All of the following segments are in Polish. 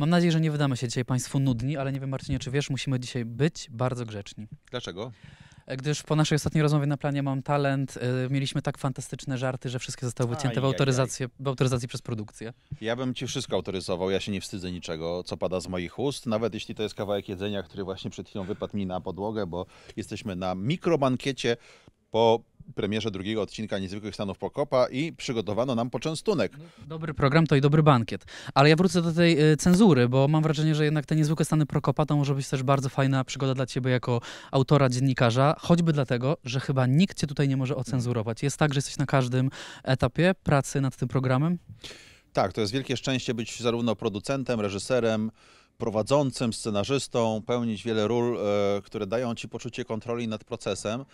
Mam nadzieję, że nie wydamy się dzisiaj Państwu nudni, ale nie wiem, Marcinie, czy wiesz, musimy dzisiaj być bardzo grzeczni. Dlaczego? E, gdyż po naszej ostatniej rozmowie na planie Mam Talent y, mieliśmy tak fantastyczne żarty, że wszystkie zostały wycięte w, autoryzację, w autoryzacji przez produkcję. Ja bym ci wszystko autoryzował, ja się nie wstydzę niczego, co pada z moich ust, nawet jeśli to jest kawałek jedzenia, który właśnie przed chwilą wypadł mi na podłogę, bo jesteśmy na mikrobankiecie po premierze drugiego odcinka Niezwykłych Stanów Pokopa i przygotowano nam poczęstunek. No, dobry program to i dobry bankiet. Ale ja wrócę do tej y, cenzury, bo mam wrażenie, że jednak te Niezwykłe Stany Prokopa to może być też bardzo fajna przygoda dla ciebie jako autora, dziennikarza, choćby dlatego, że chyba nikt cię tutaj nie może ocenzurować. Jest tak, że jesteś na każdym etapie pracy nad tym programem? Tak, to jest wielkie szczęście być zarówno producentem, reżyserem, prowadzącym, scenarzystą, pełnić wiele ról, e, które dają ci poczucie kontroli nad procesem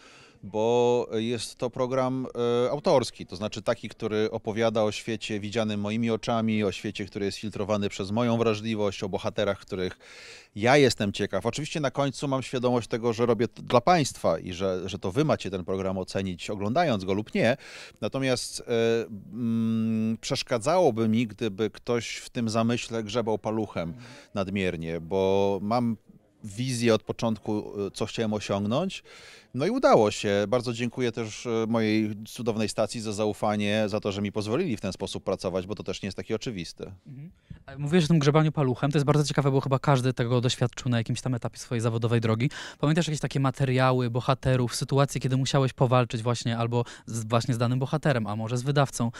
bo jest to program e, autorski, to znaczy taki, który opowiada o świecie widzianym moimi oczami, o świecie, który jest filtrowany przez moją wrażliwość, o bohaterach, których ja jestem ciekaw. Oczywiście na końcu mam świadomość tego, że robię to dla Państwa i że, że to Wy macie ten program ocenić, oglądając go lub nie. Natomiast e, mm, przeszkadzałoby mi, gdyby ktoś w tym zamyśle grzebał paluchem nadmiernie, bo mam wizję od początku, y, co chciałem osiągnąć. No i udało się. Bardzo dziękuję też y, mojej cudownej stacji za zaufanie, za to, że mi pozwolili w ten sposób pracować, bo to też nie jest takie oczywiste. Mhm. Mówiłeś o tym grzebaniu paluchem. To jest bardzo ciekawe, bo chyba każdy tego doświadczył na jakimś tam etapie swojej zawodowej drogi. Pamiętasz jakieś takie materiały bohaterów, sytuacje, kiedy musiałeś powalczyć właśnie albo z, właśnie z danym bohaterem, a może z wydawcą?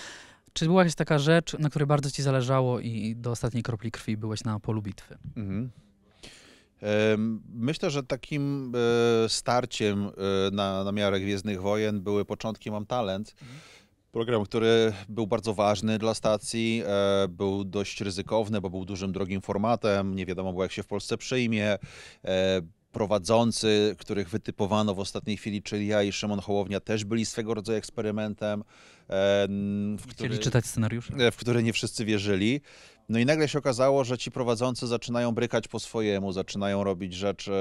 Czy była jakaś taka rzecz, na której bardzo ci zależało i do ostatniej kropli krwi byłeś na polu bitwy? Mhm. Myślę, że takim e, starciem e, na, na miarę Gwiezdnych Wojen były początki Mam Talent. Mhm. Program, który był bardzo ważny dla stacji, e, był dość ryzykowny, bo był dużym, drogim formatem, nie wiadomo było jak się w Polsce przyjmie prowadzący, których wytypowano w ostatniej chwili, czyli ja i Szymon Hołownia, też byli swego rodzaju eksperymentem. W który, Chcieli czytać scenariusz, e, W który nie wszyscy wierzyli. No i nagle się okazało, że ci prowadzący zaczynają brykać po swojemu, zaczynają robić rzeczy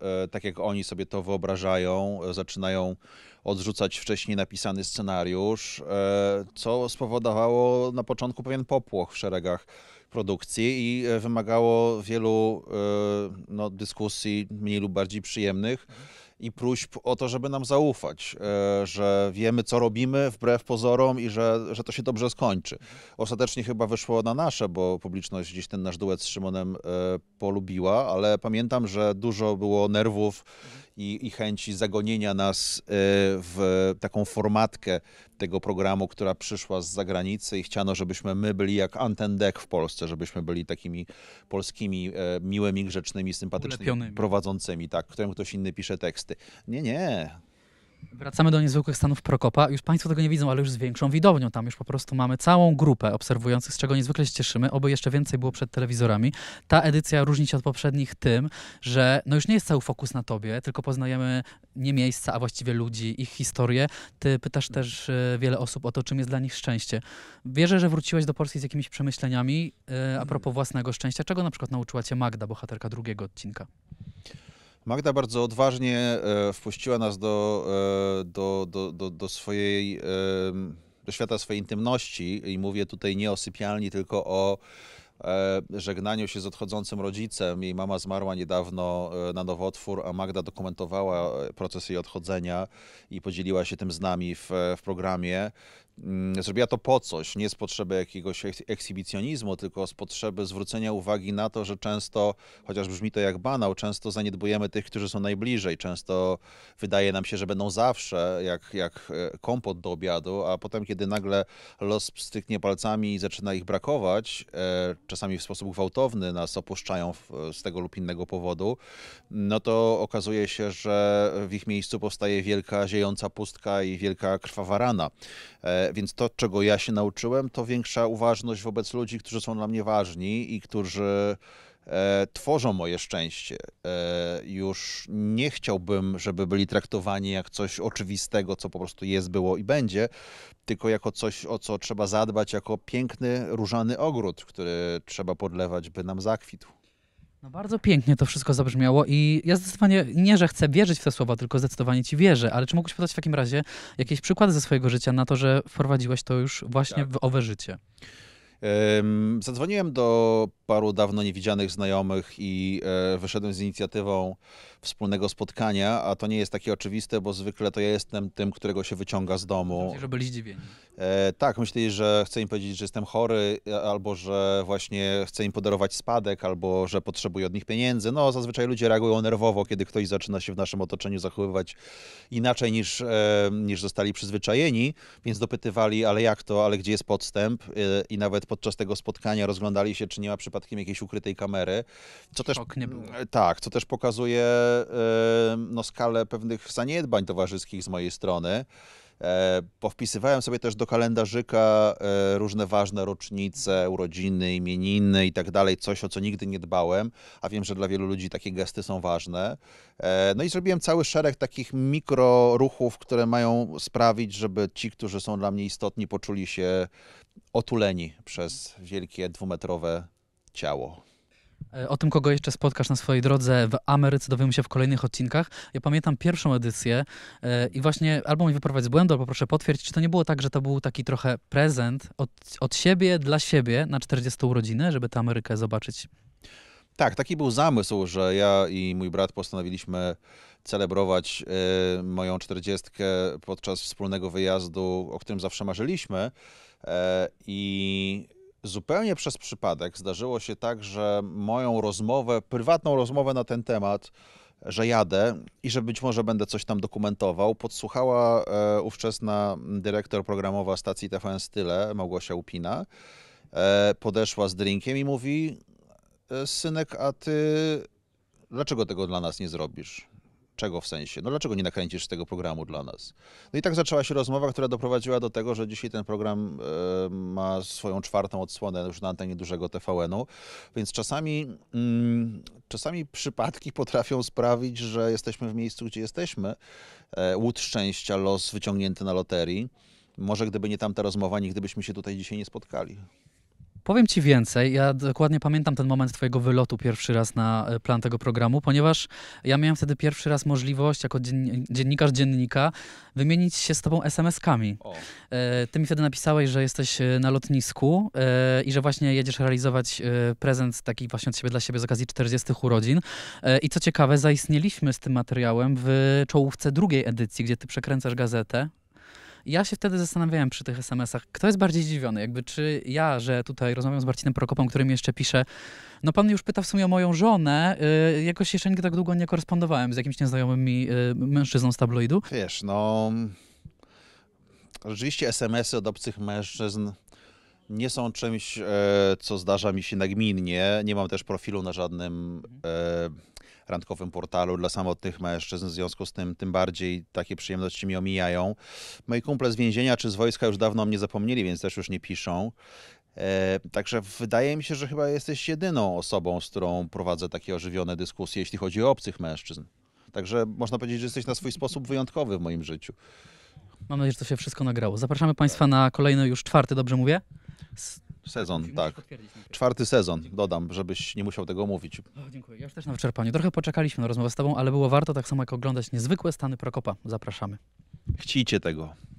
e, tak, jak oni sobie to wyobrażają, e, zaczynają odrzucać wcześniej napisany scenariusz, co spowodowało na początku pewien popłoch w szeregach produkcji i wymagało wielu no, dyskusji, mniej lub bardziej przyjemnych i próśb o to, żeby nam zaufać, e, że wiemy, co robimy wbrew pozorom i że, że to się dobrze skończy. Mhm. Ostatecznie chyba wyszło na nasze, bo publiczność gdzieś ten nasz duet z Szymonem e, polubiła, ale pamiętam, że dużo było nerwów mhm. i, i chęci zagonienia nas e, w taką formatkę tego programu, która przyszła z zagranicy i chciano, żebyśmy my byli jak Antendek w Polsce, żebyśmy byli takimi polskimi, miłymi, grzecznymi, sympatycznymi Ulepionymi. prowadzącymi, tak, którym ktoś inny pisze tekst teksty. Nie, nie. Wracamy do niezwykłych stanów Prokopa. Już Państwo tego nie widzą, ale już z większą widownią. Tam już po prostu mamy całą grupę obserwujących, z czego niezwykle się cieszymy. Oby jeszcze więcej było przed telewizorami. Ta edycja różni się od poprzednich tym, że no już nie jest cały fokus na Tobie, tylko poznajemy nie miejsca, a właściwie ludzi, ich historię. Ty pytasz też e, wiele osób o to, czym jest dla nich szczęście. Wierzę, że wróciłeś do Polski z jakimiś przemyśleniami e, a propos własnego szczęścia. Czego na przykład nauczyła Cię Magda, bohaterka drugiego odcinka? Magda bardzo odważnie e, wpuściła nas do, e, do, do, do, do swojej e, do świata swojej intymności i mówię tutaj nie o sypialni, tylko o żegnaniu się z odchodzącym rodzicem. Jej mama zmarła niedawno na nowotwór, a Magda dokumentowała proces jej odchodzenia i podzieliła się tym z nami w, w programie. Mm, zrobiła to po coś, nie z potrzeby jakiegoś ekshibicjonizmu, tylko z potrzeby zwrócenia uwagi na to, że często, chociaż brzmi to jak banał, często zaniedbujemy tych, którzy są najbliżej, często wydaje nam się, że będą zawsze jak, jak e, kompot do obiadu, a potem, kiedy nagle los styknie palcami i zaczyna ich brakować, e, czasami w sposób gwałtowny nas opuszczają z tego lub innego powodu, no to okazuje się, że w ich miejscu powstaje wielka ziejąca pustka i wielka krwawa rana. E, więc to, czego ja się nauczyłem, to większa uważność wobec ludzi, którzy są dla mnie ważni i którzy e, tworzą moje szczęście. E, już nie chciałbym, żeby byli traktowani jak coś oczywistego, co po prostu jest, było i będzie, tylko jako coś, o co trzeba zadbać, jako piękny, różany ogród, który trzeba podlewać, by nam zakwitł. No bardzo pięknie to wszystko zabrzmiało i ja zdecydowanie nie, że chcę wierzyć w te słowa, tylko zdecydowanie ci wierzę, ale czy mógłbyś podać w takim razie jakieś przykłady ze swojego życia na to, że wprowadziłeś to już właśnie tak. w owe życie? zadzwoniłem do paru dawno niewidzianych znajomych i e, wyszedłem z inicjatywą wspólnego spotkania, a to nie jest takie oczywiste, bo zwykle to ja jestem tym, którego się wyciąga z domu. Znaczy, że byli zdziwieni. E, tak, myśleli, że chcę im powiedzieć, że jestem chory, e, albo że właśnie chcę im podarować spadek, albo że potrzebuję od nich pieniędzy. No, zazwyczaj ludzie reagują nerwowo, kiedy ktoś zaczyna się w naszym otoczeniu zachowywać inaczej niż, e, niż zostali przyzwyczajeni, więc dopytywali, ale jak to, ale gdzie jest podstęp? E, I nawet podczas tego spotkania rozglądali się, czy nie ma przypadkiem jakiejś ukrytej kamery. Co też, e, tak, co też pokazuje e, no, skalę pewnych zaniedbań towarzyskich z mojej strony. E, powpisywałem sobie też do kalendarzyka e, różne ważne rocznice, urodziny, imieniny i tak dalej, coś o co nigdy nie dbałem, a wiem, że dla wielu ludzi takie gesty są ważne. E, no i zrobiłem cały szereg takich mikroruchów, które mają sprawić, żeby ci, którzy są dla mnie istotni, poczuli się otuleni przez wielkie dwumetrowe ciało. E, o tym, kogo jeszcze spotkasz na swojej drodze w Ameryce, dowiemy się w kolejnych odcinkach. Ja pamiętam pierwszą edycję e, i właśnie albo mi wyprowadź z błędu, albo proszę potwierdzić, czy to nie było tak, że to był taki trochę prezent od, od siebie dla siebie na 40 urodziny, żeby tę Amerykę zobaczyć? Tak, taki był zamysł, że ja i mój brat postanowiliśmy celebrować e, moją czterdziestkę podczas wspólnego wyjazdu, o którym zawsze marzyliśmy. I zupełnie przez przypadek zdarzyło się tak, że moją rozmowę, prywatną rozmowę na ten temat, że jadę i że być może będę coś tam dokumentował, podsłuchała e, ówczesna dyrektor programowa stacji TVN Style, Małgosia Upina. E, podeszła z drinkiem i mówi: e, Synek, a ty dlaczego tego dla nas nie zrobisz? Czego w sensie? No dlaczego nie nakręcisz tego programu dla nas? No i tak zaczęła się rozmowa, która doprowadziła do tego, że dzisiaj ten program e, ma swoją czwartą odsłonę już na antenie dużego TVN-u, więc czasami, mm, czasami przypadki potrafią sprawić, że jesteśmy w miejscu, gdzie jesteśmy. E, łód szczęścia, los wyciągnięty na loterii. Może gdyby nie tamta rozmowa, nigdy byśmy się tutaj dzisiaj nie spotkali. Powiem Ci więcej. Ja dokładnie pamiętam ten moment Twojego wylotu pierwszy raz na e, plan tego programu, ponieważ ja miałem wtedy pierwszy raz możliwość, jako dziennikarz dziennika, wymienić się z Tobą SMS-kami. E, ty mi wtedy napisałeś, że jesteś e, na lotnisku i że właśnie jedziesz realizować prezent taki właśnie od siebie dla siebie z okazji 40 urodzin. I co ciekawe, zaistnieliśmy z tym materiałem w czołówce drugiej edycji, gdzie Ty przekręcasz gazetę ja się wtedy zastanawiałem przy tych SMS-ach, kto jest bardziej zdziwiony, jakby czy ja, że tutaj rozmawiam z Marcinem Prokopem, którym jeszcze pisze, no pan już pyta w sumie o moją żonę, yy, jakoś jeszcze nigdy tak długo nie korespondowałem z jakimś nieznajomym mi yy, mężczyzną z tabloidu. Wiesz, no... Rzeczywiście SMS-y od obcych mężczyzn nie są czymś, e, co zdarza mi się nagminnie. Nie mam też profilu na żadnym e, randkowym portalu dla samotnych mężczyzn. W związku z tym, tym bardziej takie przyjemności mi omijają. Moi kumple z więzienia czy z wojska już dawno mnie zapomnieli, więc też już nie piszą. E, także wydaje mi się, że chyba jesteś jedyną osobą, z którą prowadzę takie ożywione dyskusje, jeśli chodzi o obcych mężczyzn. Także można powiedzieć, że jesteś na swój sposób wyjątkowy w moim życiu. Mam nadzieję, że to się wszystko nagrało. Zapraszamy Państwa na kolejny, już czwarty, dobrze mówię? Sezon, Musimy tak. Czwarty sezon, dodam, żebyś nie musiał tego mówić. O, dziękuję. Ja już też na wyczerpaniu. Trochę poczekaliśmy na rozmowę z Tobą, ale było warto, tak samo jak oglądać niezwykłe stany Prokopa. Zapraszamy. Chcijcie tego.